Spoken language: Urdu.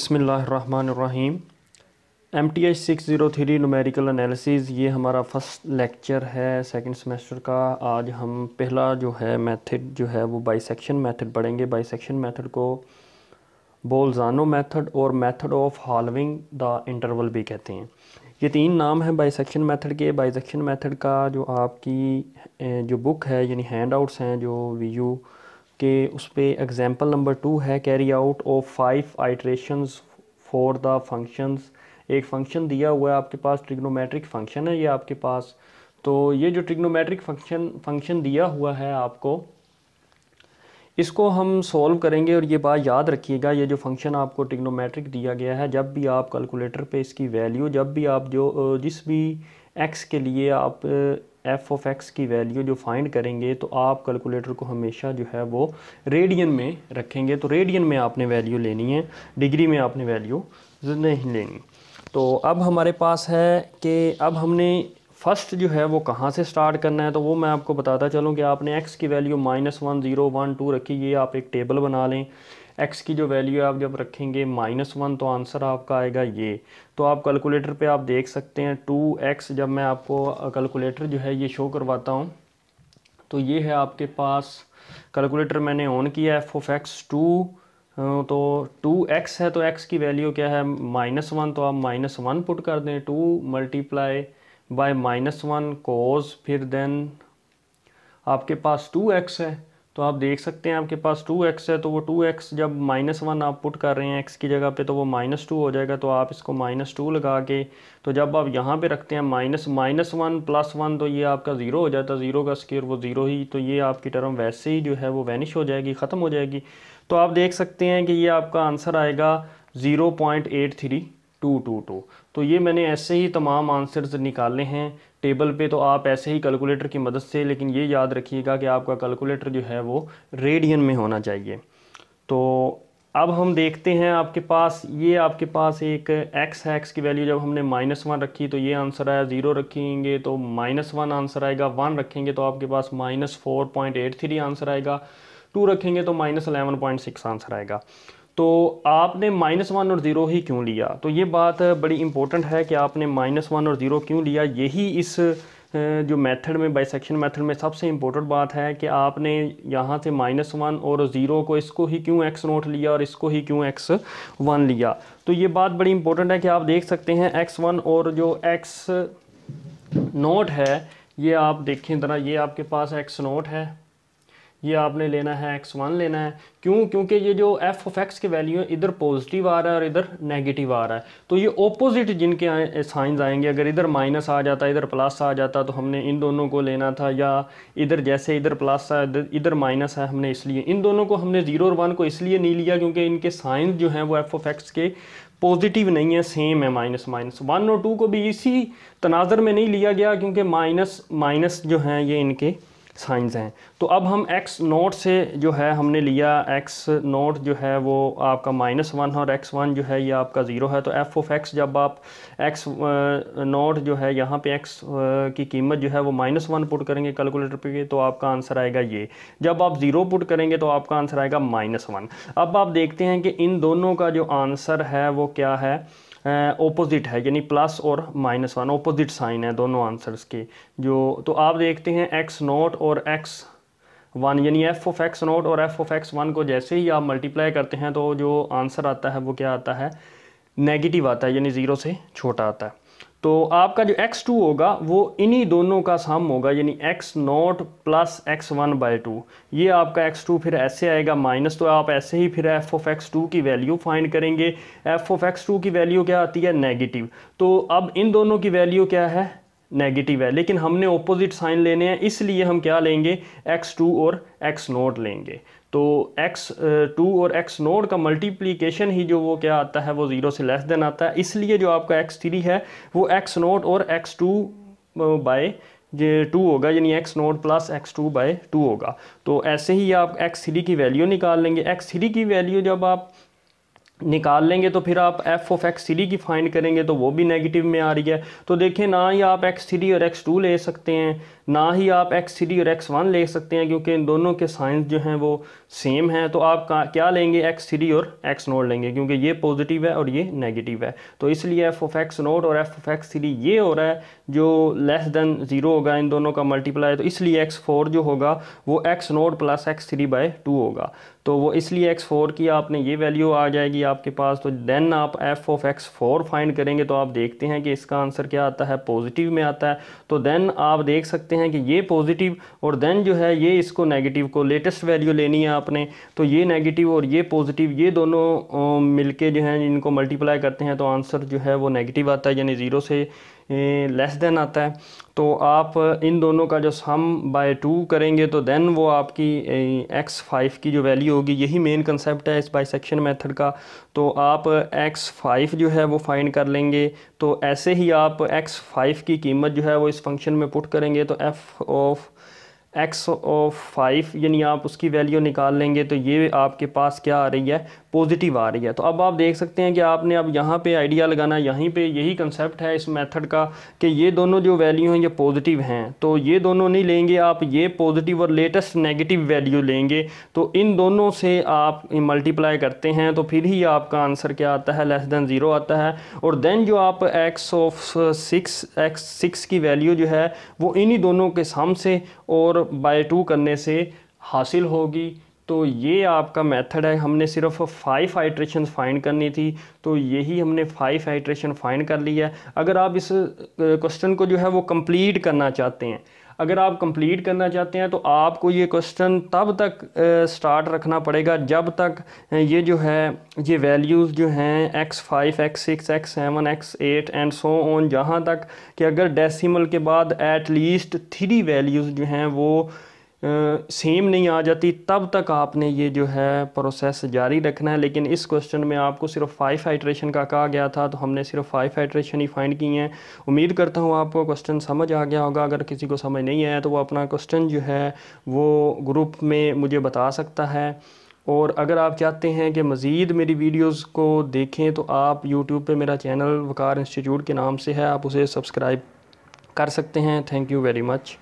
بسم اللہ الرحمن الرحیم M T H six zero three numerical analysis یہ ہمارا فسٹ لیکچر ہے سیکنڈ سمیسٹر کا آج ہم پہلا جو ہے میتھڈ جو ہے وہ بائی سیکشن میتھڈ پڑھیں گے بائی سیکشن میتھڈ کو بولزانو میتھڈ اور method of halving the interval بھی کہتے ہیں یہ تین نام ہے بائی سیکشن میتھڈ کے بائی سیکشن میتھڈ کا جو آپ کی جو بک ہے یعنی ہینڈ آؤٹس ہیں جو یو کہ اس پہ اگزامپل نمبر ٹو ہے carry out of five iterations for the functions ایک فنکشن دیا ہوا ہے آپ کے پاس ٹرگنومیٹرک فنکشن ہے یہ آپ کے پاس تو یہ جو ٹرگنومیٹرک فنکشن فنکشن دیا ہوا ہے آپ کو اس کو ہم سولو کریں گے اور یہ بات یاد رکھیے گا یہ جو فنکشن آپ کو ٹرگنومیٹرک دیا گیا ہے جب بھی آپ کلکولیٹر پہ اس کی ویلیو جب بھی آپ جو جس بھی ایکس کے لیے آپ ایف آف ایکس کی ویلیو جو فائنڈ کریں گے تو آپ کلکولیٹر کو ہمیشہ جو ہے وہ ریڈین میں رکھیں گے تو ریڈین میں آپ نے ویلیو لینی ہے ڈگری میں آپ نے ویلیو نہیں لینی تو اب ہمارے پاس ہے کہ اب ہم نے فسٹ جو ہے وہ کہاں سے سٹارٹ کرنا ہے تو وہ میں آپ کو بتاتا چلوں کہ آپ نے ایکس کی value minus one zero one two رکھی یہ آپ ایک ٹیبل بنا لیں ایکس کی جو ویلیو ہے آپ جب رکھیں گے مائنس ون تو آنسر آپ کا آئے گا یہ تو آپ کیلکولیٹر پہ آپ دیکھ سکتے ہیں ٹو ایکس جب میں آپ کو کیلکولیٹر جو ہے یہ شو کرواتا ہوں تو یہ ہے آپ کے پاس کیلکولیٹر میں نے آن کیا ایف اوف ایکس ٹو تو ٹو ایکس ہے تو ایکس کی ویلیو کیا ہے مائنس ون تو آپ مائنس ون پٹ کر دیں two multiply by minus one cause پھر دین آپ کے پاس ٹو ایکس ہے تو آپ دیکھ سکتے ہیں آپ کے پاس 2x ہے تو وہ 2x جب مائنس ون آپ پٹ کر رہے ہیں x کی جگہ پہ تو وہ مائنس ٹو ہو جائے گا تو آپ اس کو مائنس ٹو لگا کے تو جب آپ یہاں پہ رکھتے ہیں minus minus one plus one تو یہ آپ کا زیرو ہو جاتا زیرو کا اسکیئر وہ زیرو ہی تو یہ آپ کی ٹرم ویسے ہی جو ہے وہ وینش ہو جائے گی ختم ہو جائے گی تو آپ دیکھ سکتے ہیں کہ یہ آپ کا آنسر آئے گا zero point eight three two two two تو یہ میں نے ایسے ہی تمام آنسرز نکالے ہیں ٹیبل پہ تو آپ ایسے ہی کیلکولیٹر کی مدد سے لیکن یہ یاد رکھیے گا کہ آپ کا کیلکولیٹر جو ہے وہ ریڈین میں ہونا چاہیے تو اب ہم دیکھتے ہیں آپ کے پاس یہ آپ کے پاس ایک ایکس ہے ایکس کی ویلیو جب ہم نے مائنس ون رکھی تو یہ آنسر آیا زیرو رکھیں گے تو مائنس ون آنسر آئے گا ون رکھیں گے تو آپ کے پاس minus four point eight three answer آئے گا ٹو رکھیں گے تو minus eleven point six answer آئے گا تو آپ نے مائنس ون اور زیرو ہی کیوں لیا تو یہ بات بڑی امپورٹنٹ ہے کہ آپ نے مائنس ون اور زیرو کیوں لیا یہی اس جو میتھڈ میں بائی سیکشن میتھڈ میں سب سے امپورٹنٹ بات ہے کہ آپ نے یہاں سے مائنس ون اور زیرو کو اس کو ہی کیوں ایکس نوٹ لیا اور اس کو ہی کیوں ایکس ون لیا تو یہ بات بڑی امپورٹنٹ ہے کہ آپ دیکھ سکتے ہیں ایکس ون اور جو ایکس نوٹ ہے یہ آپ دیکھیں ذرا یہ آپ کے پاس ایکس نوٹ ہے یہ آپ نے لینا ہے ایکس ون لینا ہے کیوں کیونکہ یہ جو ایف او ایکس کے ویلیو ہیں ادھر پوزیٹیو آ رہا ہے اور ادھر نیگٹیو آ رہا ہے تو یہ اپوزٹ جن کے سائنز eh, آئیں گے اگر ادھر مائنس آ جاتا ادھر پلس آ جاتا تو ہم نے ان دونوں کو لینا تھا یا ادھر جیسے ادھر پلس ہے ادھر مائنس ہے ہم نے اس لیے ان دونوں کو ہم نے زیرو اور ون کو اس لیے نہیں لیا کیونکہ ان کے سائنز جو ہیں وہ ایف او ایکس کے پوزیٹیو نہیں ہے سیم ہے مائنس مائنس ون اور ٹو کو بھی اسی تناظر میں نہیں لیا گیا کیونکہ مائنس مائنس جو ہیں یہ ان کے سائنز ہیں تو اب ہم ایکس نوٹ سے جو ہے ہم نے لیا ایکس نوٹ جو ہے وہ آپ کا مائنس ون اور ایکس ون جو ہے یہ آپ کا زیرو ہے تو ایف او ایکس جب آپ ایکس نوٹ uh, جو ہے یہاں پہ ایکس uh, کی قیمت جو ہے وہ مائنس ون پٹ کریں گے کیلکولیٹر پہ تو آپ کا آنسر آئے گا یہ جب آپ زیرو پٹ کریں گے تو آپ کا آنسر آئے گا مائنس ون اب آپ دیکھتے ہیں کہ ان دونوں کا جو آنسر ہے وہ کیا ہے اپوزٹ ہے یعنی پلس اور مائنس ون اپوزٹ سائن ہے دونوں آنسرز کے جو تو آپ دیکھتے ہیں ایکس نوٹ اور ایکس ون یعنی ایف او ایکس نوٹ اور ایف او ایکس ون کو جیسے ہی آپ ملٹیپلائی کرتے ہیں تو جو آنسر آتا ہے وہ کیا آتا ہے نیگیٹیو آتا ہے یعنی زیرو سے چھوٹا آتا ہے تو آپ کا جو ایکس ٹو ہوگا وہ انہی دونوں کا سم ہوگا یعنی x naught plus x one by two یہ آپ کا ایکس ٹو پھر ایسے آئے گا مائنس تو آپ ایسے ہی پھر ایف of x2 ٹو کی ویلیو فائنڈ کریں گے ایف of x2 ٹو کی ویلیو کیا آتی ہے نیگیٹو تو اب ان دونوں کی ویلیو کیا ہے نیگیٹو ہے لیکن ہم نے اپوزٹ سائن لینے ہیں اس لیے ہم کیا لیں گے ایکس ٹو اور ایکس ناٹ لیں گے تو ایکس ٹو uh, اور ایکس نوڈ کا ملٹیپلیکیشن ہی جو وہ کیا آتا ہے وہ زیرو سے لیس دین آتا ہے اس لیے جو آپ کا ایکس تھری ہے وہ ایکس نوڈ اور ایکس ٹو بائی ٹو ہوگا یعنی x naught plus x two by two ہوگا تو ایسے ہی آپ ایکس تھری کی ویلیو نکال لیں گے ایکس تھری کی ویلیو جب آپ نکال لیں گے تو پھر آپ ایف آف ایکس تھری کی فائنڈ کریں گے تو وہ بھی نیگٹیو میں آ رہی ہے تو دیکھیں نہ ہی آپ ایکس تھری اور ایکس ٹو لے سکتے ہیں نہ ہی آپ ایکس تھری اور ایکس ون لے سکتے ہیں کیونکہ ان دونوں کے سائنس جو ہیں وہ سیم ہیں تو آپ کیا لیں گے ایکس تھری اور ایکس نوٹ لیں گے کیونکہ یہ پوزیٹیو ہے اور یہ نیگیٹو ہے تو اس لیے ایف آف ایکس نوٹ اور ایف آف ایکس تھری یہ ہو رہا ہے جو لیس دین زیرو ہوگا ان دونوں کا ملٹیپلائی تو اس لیے ایکس فور جو ہوگا وہ x nought plus x three by two ہوگا تو وہ اس لیے ایکس فور کی آپ نے یہ ویلیو آ جائے گی آپ کے پاس تو دین آپ f of x four find کریں گے تو آپ دیکھتے ہیں کہ اس کا آنسر کیا آتا ہے positive میں آتا ہے تو دین آپ دیکھ سکتے ہیں کہ یہ positive اور دین جو ہے یہ اس کو نیگیٹیو کو latest ویلیو لینی ہے آپ نے تو یہ نیگیٹیو اور یہ positive یہ دونوں مل کے جو ہیں ان کو ملٹیپلائی کرتے ہیں تو آنسر جو ہے وہ نیگیٹیو آتا ہے یعنی زیرو سے لیس دین آتا ہے تو آپ ان دونوں کا جو سم بائی ٹو کریں گے تو دین وہ آپ کی ایکس فائیو کی جو ویلیو ہوگی یہی مین کنسپٹ ہے اس بائی سیکشن میتھڈ کا تو آپ ایکس فائیو جو ہے وہ فائنڈ کر لیں گے تو ایسے ہی آپ ایکس فائیو کی قیمت جو ہے وہ اس فنکشن میں پوٹ کریں گے تو f five x of five یعنی آپ اس کی ویلیو نکال لیں گے تو یہ آپ کے پاس کیا آ رہی ہے پوزیٹیو آ رہی ہے تو اب آپ دیکھ سکتے ہیں کہ آپ نے اب یہاں پہ آئیڈیا لگانا یہیں پہ یہی کنسیپٹ ہے اس میتھڈ کا کہ یہ دونوں جو ویلیو ہیں یہ پوزیٹیو ہیں تو یہ دونوں نہیں لیں گے آپ یہ پوزیٹیو اور لیٹسٹ نگیٹیو ویلیو لیں گے تو ان دونوں سے آپ ملٹیپلائی کرتے ہیں تو پھر ہی آپ کا آنسر کیا آتا ہے لیس دین زیرو آتا ہے اور دین جو آپ x of six x six کی ویلیو جو ہے وہ انہی دونوں کے سام سے اور بائی ٹو کرنے سے حاصل ہوگی تو یہ آپ کا میتھڈ ہے ہم نے صرف فائف آئیٹریشن فائنڈ کرنی تھی تو یہی ہم نے فائف آئیٹریشن فائنڈ کر لی ہے اگر آپ اس uh, کو جو ہے وہ کمپلیٹ کرنا چاہتے ہیں اگر آپ کمپلیٹ کرنا چاہتے ہیں تو آپ کو یہ کوسچن تب تک سٹارٹ رکھنا پڑے گا جب تک یہ جو ہے یہ ویلیوز جو ہیں x five x six x seven x eight and so on جہاں تک کہ اگر ڈیسیمل کے بعد ایٹ لیسٹ تھری ویلیوز جو ہیں وہ سیم نہیں آ جاتی تب تک آپ نے یہ جو ہے پروسیس جاری رکھنا ہے لیکن اس کوسٹن میں آپ کو صرف فائف ہائٹریشن کا کہا گیا تھا تو ہم نے صرف فائف ہائٹریشن ہی فائنڈ کی ہیں امید کرتا ہوں آپ کو کوسٹن سمجھ آ گیا ہوگا اگر کسی کو سمجھ نہیں آیا تو وہ اپنا کوسٹن جو ہے وہ گروپ میں مجھے بتا سکتا ہے اور اگر آپ چاہتے ہیں کہ مزید میری ویڈیوز کو دیکھیں تو آپ یوٹیوب پہ میرا چینل وقار انسٹیٹیوٹ کے نام سے ہے آپ اسے سبسکرائب کر سکتے ہیں تھینک یو ویری مچ